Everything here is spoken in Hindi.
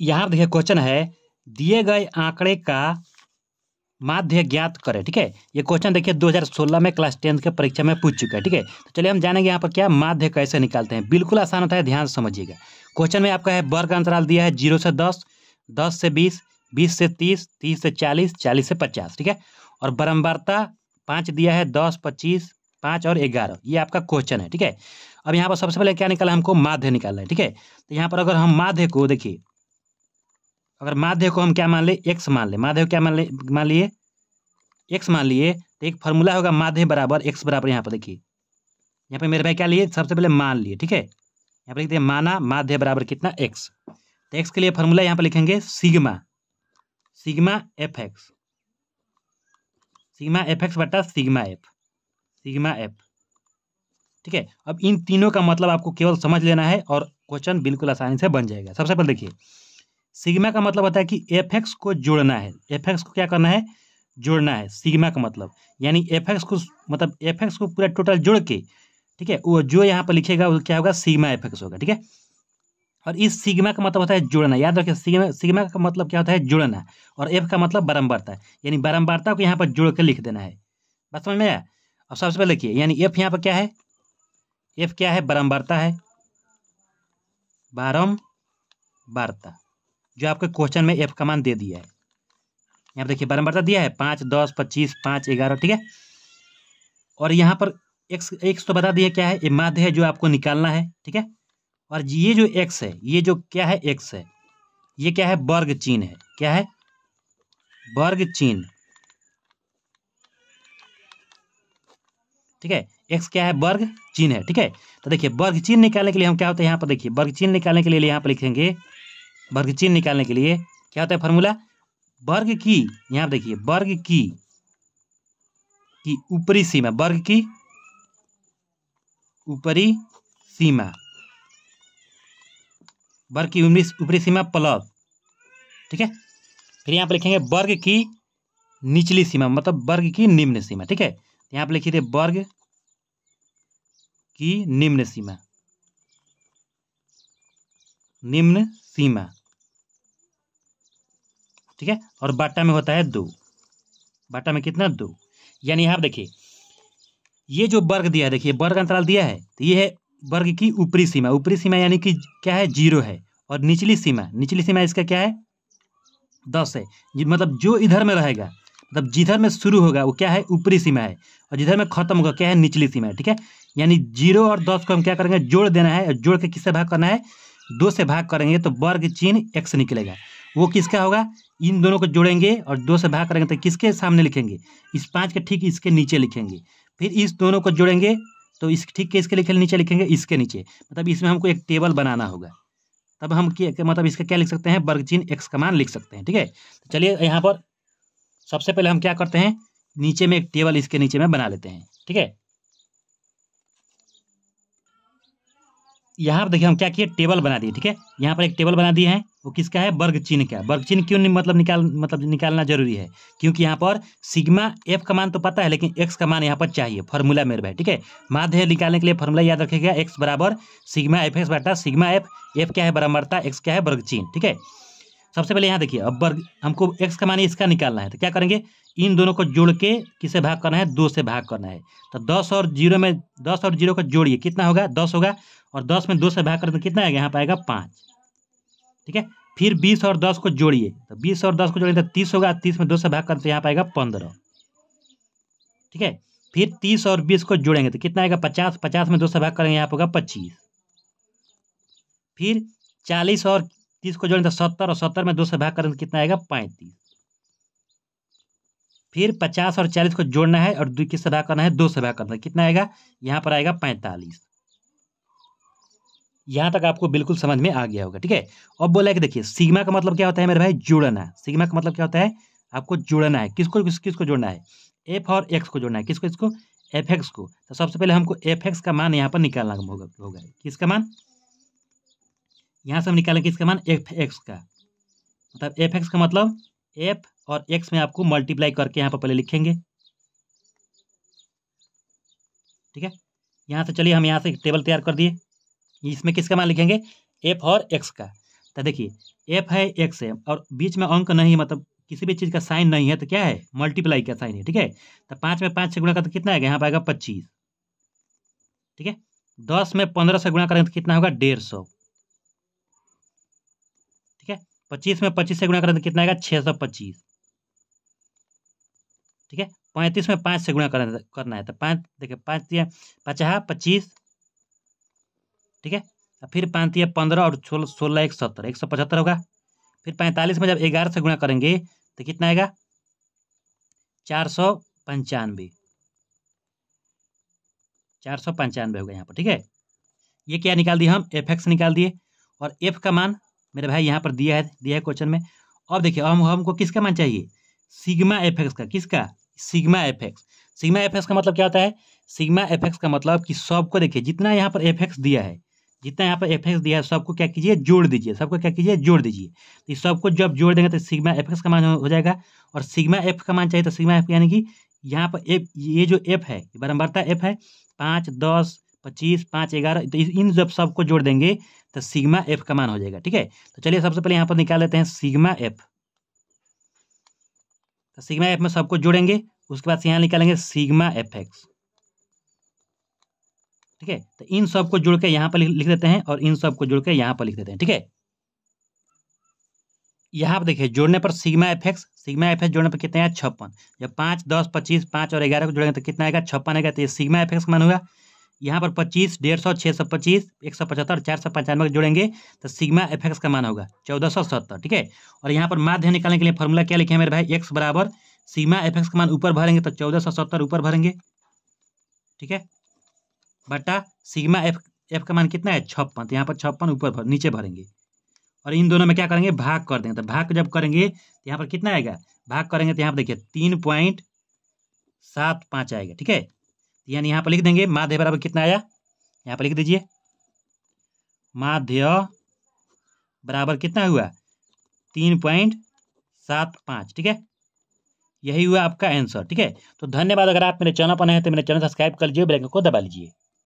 यहाँ देखिए क्वेश्चन है दिए गए आंकड़े का माध्य ज्ञात करें ठीक है ये क्वेश्चन देखिए 2016 में क्लास टेंथ के परीक्षा में पूछ चुका है ठीक है तो चलिए हम जानेंगे यहाँ पर क्या माध्य कैसे निकालते हैं बिल्कुल आसान होता है ध्यान से समझिएगा क्वेश्चन में आपका है वर्ग अंतराल दिया है जीरो से दस दस से बीस बीस से तीस तीस से चालीस चालीस से पचास ठीक है और बरम्बरता पाँच दिया है दस पच्चीस पाँच और ग्यारह ये आपका क्वेश्चन है ठीक है अब यहाँ पर सबसे पहले क्या निकाला हमको माध्य निकालना है ठीक है तो यहाँ पर अगर हम माध्य को देखिए अगर माध्य को हम क्या मान लें एक्स मान लें माध्य को क्या मान लें मान लिए एक्स मान लिए तो एक फॉर्मूला होगा माध्य बराबर एक्स बराबर यहाँ पर देखिए यहाँ पर मेरे भाई क्या लिए सबसे पहले मान लिए ठीक है यहाँ पर लिखते हैं माना माध्य बराबर कितना एक्स तो एक्स के लिए फॉर्मूला यहाँ पर लिखेंगे sigma sigma F X sigma F X बटा सिग्मा एफ सिग्मा एफ ठीक है अब इन तीनों का मतलब आपको केवल समझ लेना है और क्वेश्चन बिल्कुल आसानी से बन जाएगा सबसे पहले देखिए सिग्मा का मतलब होता है कि एफ एक्स को जोड़ना है एफ एक्स को क्या करना है जोड़ना है सिग्मा का मतलब यानी एफ एक्स को मतलब एफ एक्स को पूरा टोटल जोड़ के ठीक है वो जो यहाँ पर लिखेगा वो क्या होगा सिग्मा एफ एक्स होगा ठीक है और इस सिग्मा का मतलब होता है जोड़ना याद रखिए सिग्मा सिग्मा का मतलब क्या होता है जोड़ना और एफ का मतलब बारम्बारता यानी बारम्बारता को यहाँ पर जोड़ कर लिख देना है बस समझ में आया अब सबसे पहले लिखिए यानी एफ यहाँ पर क्या है एफ क्या है बारम्बारता है बारम जो आपके क्वेश्चन में एफ कमान दे दिया है यहाँ पर देखिए बारम्बारता दिया है पाँच दस पच्चीस पाँच ग्यारह ठीक है और यहाँ पर एक्स एक्स तो बता दिया क्या है ये माध्य है जो आपको निकालना है ठीक है और ये जो एक्स है ये जो क्या है एक्स है ये क्या है वर्ग चिन्ह है क्या है वर्ग चिन्ह ठीक है एक्स क्या है वर्ग चिन्ह है ठीक है तो देखिए वर्ग चिन्ह निकालने के लिए हम क्या होते हैं यहाँ पर देखिए वर्ग चिन्ह निकालने के लिए यहाँ पर लिखेंगे वर्ग चिन्ह निकालने के लिए क्या होता है फॉर्मूला वर्ग की यहां देखिए वर्ग की की ऊपरी सीमा वर्ग की ऊपरी सीमा वर्ग की ऊपरी सीमा प्लस ठीक है फिर यहां पर लिखेंगे वर्ग की निचली सीमा मतलब वर्ग की निम्न सीमा ठीक है तो यहां पर लिखिए वर्ग की निम्न सीमा निम्न सीमा ठीक है और बाटा में होता है दो बाटा में कितना दो यानी यहाँ देखिए ये जो वर्ग दिया है देखिए वर्ग अंतराल दिया है तो ये है वर्ग की ऊपरी सीमा ऊपरी सीमा यानी कि क्या है जीरो है और निचली सीमा निचली सीमा इसका क्या है दस है मतलब जो इधर में रहेगा मतलब जिधर में शुरू होगा वो क्या है ऊपरी सीमा है और जिधर में खत्म होगा क्या है निचली सीमा है ठीक है यानी जीरो और दस को हम क्या करेंगे जोड़ देना है और जोड़ के किससे भाग करना है दो से भाग करेंगे तो वर्ग चिन्ह एक्स निकलेगा वो किसका होगा इन दोनों को जोड़ेंगे और दो से भाग करेंगे तो किसके सामने लिखेंगे इस पाँच के ठीक इसके नीचे लिखेंगे फिर इस दोनों को जोड़ेंगे तो इस ठीक के इसके लिखे नीचे लिखेंगे इसके नीचे मतलब इसमें हमको एक टेबल बनाना होगा तब हम मतलब इसका क्या लिख सकते हैं वर्ग चिन्ह एक्स का मान लिख सकते हैं ठीक है तो चलिए यहाँ पर सबसे पहले हम क्या करते हैं नीचे में एक टेबल इसके नीचे में बना लेते हैं ठीक है यहाँ पर देखिए हम क्या किए टेबल बना दिए ठीक है यहाँ पर एक टेबल बना दिए हैं वो किसका है वर्ग चिन्ह का वर्ग चिन्ह क्यों मतलब निकाल मतलब निकालना जरूरी है क्योंकि यहाँ पर सिग्मा एफ का मान तो पता है लेकिन एक्स का मान यहाँ पर चाहिए फॉर्मूला मेरे भाई ठीक है माध्य निकालने के लिए फॉर्मूला याद रखेगा एक्स बराबर सिग्मा एफ एक्स बैठा सिग्मा एफ एफ क्या है बराबरता एक्स क्या है वर्ग चिन्ह ठीक है सबसे पहले यहाँ देखिए अब वर्ग हमको एक्स का मान इसका निकालना है तो क्या करेंगे इन दोनों को जोड़ के किसे भाग करना है दो से भाग करना है तो दस और जीरो में दस और जीरो को जोड़िए कितना होगा दस होगा और दस में दो से भाग तो कितना आएगा यहाँ पर आएगा पाँच ठीक है फिर बीस और दस को जोड़िए तो बीस और दस को जोड़िए तो तीस होगा तीस में दो से भाग करते यहाँ पाएगा पंद्रह ठीक है फिर तीस और बीस को जोड़ेंगे तो कितना आएगा पचास पचास में दो से भाग करेंगे यहाँ पर होगा पच्चीस फिर चालीस और तीस को जोड़ेंगे तो सत्तर और सत्तर में दो से भाग करेंगे तो कितना आएगा पैंतीस फिर पचास और चालीस को जोड़ना है और दो किस से भाग करना है दो से भाग करना है कितना आएगा यहाँ पर आएगा पैंतालीस यहाँ तक आपको बिल्कुल समझ में आ गया होगा ठीक है अब बोला कि देखिए सिग्मा का मतलब क्या होता है मेरे भाई जुड़ना सिग्मा का मतलब क्या होता है आपको जुड़ना है किसको किस, किसको जोड़ना है एफ और एक्स को जोड़ना है किसको इसको एफ एक्स को तो सबसे पहले हमको एफ एक्स का मान यहाँ पर निकालना होगा होगा किसका मान यहाँ से हम निकालेंगे किसका मान एफ एक्स का मतलब एफ एक्स का मतलब एफ और एक्स में आपको मल्टीप्लाई करके यहाँ पर पहले लिखेंगे ठीक है यहाँ से चलिए हम यहाँ से टेबल तैयार कर दिए इसमें किसका मान लिखेंगे एफ और एक्स का तो देखिए एफ है एक्स है और बीच में अंक नहीं मतलब किसी भी चीज़ का साइन नहीं है तो क्या है मल्टीप्लाई का साइन है ठीक है तो पाँच में पाँच से गुणा का तो कितना आएगा यहाँ पर आएगा पच्चीस ठीक है दस में पंद्रह से गुणा करेंगे तो कितना होगा डेढ़ सौ ठीक है पच्चीस में पच्चीस से गुणा करेंगे तो कितना आएगा छः सौ पच्चीस ठीक है पैंतीस में पाँच से गुणा तो करना है तो पाँच देखिए पाँच दिया पचास पच्चीस ठीक है फिर पाँच या पंद्रह और सोलह सोलह एक सत्तर एक सौ पचहत्तर होगा फिर पैंतालीस में जब ग्यारह से गुणा करेंगे तो कितना आएगा चार सौ पंचानवे चार सौ पंचानवे होगा यहाँ पर ठीक है ये क्या निकाल दिए हम एफ एक्स निकाल दिए और एफ का मान मेरे भाई यहाँ पर दिया है दिया है क्वेश्चन में अब देखिए हम हमको किसका मान चाहिए सिग्मा एफ एक्स का किसका sigma F X sigma F X का मतलब क्या होता है सिग्मा एफ एक्स का मतलब कि सबको देखिए जितना यहाँ पर एफ एक्स दिया है जितना यहाँ पर एफ एक्स दिया है सबको क्या कीजिए जोड़ दीजिए सबको क्या कीजिए जोड़ दीजिए तो सबको जब जोड़ देंगे तो सिग्मा एफ एक्स का मान हो जाएगा और सिग्मा एफ का मान चाहिए तो सिग्मा एफ यानी कि यहाँ पर एफ ये जो एफ है बारम्बारता एफ है पाँच दस पच्चीस पाँच ग्यारह तो इन जब सबको जोड़ देंगे तो सिग्मा एफ का मान हो जाएगा ठीक है तो चलिए सबसे पहले यहाँ पर निकाल लेते हैं सिग्मा एफ तो सिग्मा एफ में सबको जोड़ेंगे उसके बाद यहाँ निकालेंगे सिग्मा एफ एक्स ठीक है तो इन सब को जोड़ के यहाँ पर लिख देते हैं और इन सब को जुड़ के यहाँ पर लिख देते हैं ठीक है यहाँ पर देखिए जोड़ने पर sigma F X sigma F X जोड़ने पर कितना आया छप्पन जब पाँच दस पच्चीस पाँच और ग्यारह को जोड़ेंगे तो कितना आएगा छप्पन आएगा तो ये सिग्मा एफ एक्स मान हुआ यहाँ पर पच्चीस डेढ़ सौ छः सौ पच्चीस एक सौ पचहत्तर चार सौ पंचानवे जोड़ेंगे तो सिग्मा एफ एक्स का मान होगा चौदह सौ सत्तर ठीक है और यहाँ पर माध्य निकालने के लिए फॉर्मूला क्या लिखे मेरे भाई एक्स बराबर सिग्मा एफ एक्स का मान ऊपर भरेंगे तो चौदह सौ सत्तर ऊपर भरेंगे ठीक है बटा सिग्मा एफ एफ का मान कितना है छप्पन तो यहाँ पर छप्पन ऊपर भर, नीचे भरेंगे और इन दोनों में क्या करेंगे भाग कर देंगे तो भाग जब करेंगे तो यहाँ पर कितना आएगा भाग करेंगे तो यहाँ पर देखिए तीन पॉइंट सात पाँच आएगा ठीक है तो यानी यहाँ पर लिख देंगे माध्य बराबर कितना आया यहाँ पर लिख दीजिए माध्य बराबर कितना हुआ तीन पॉइंट सात पाँच ठीक है यही हुआ आपका आंसर ठीक है तो धन्यवाद अगर आप मेरे चैनल पर नए हैं तो मेरे चैनल सब्सक्राइब कर लीजिए बैंक को दबा लीजिए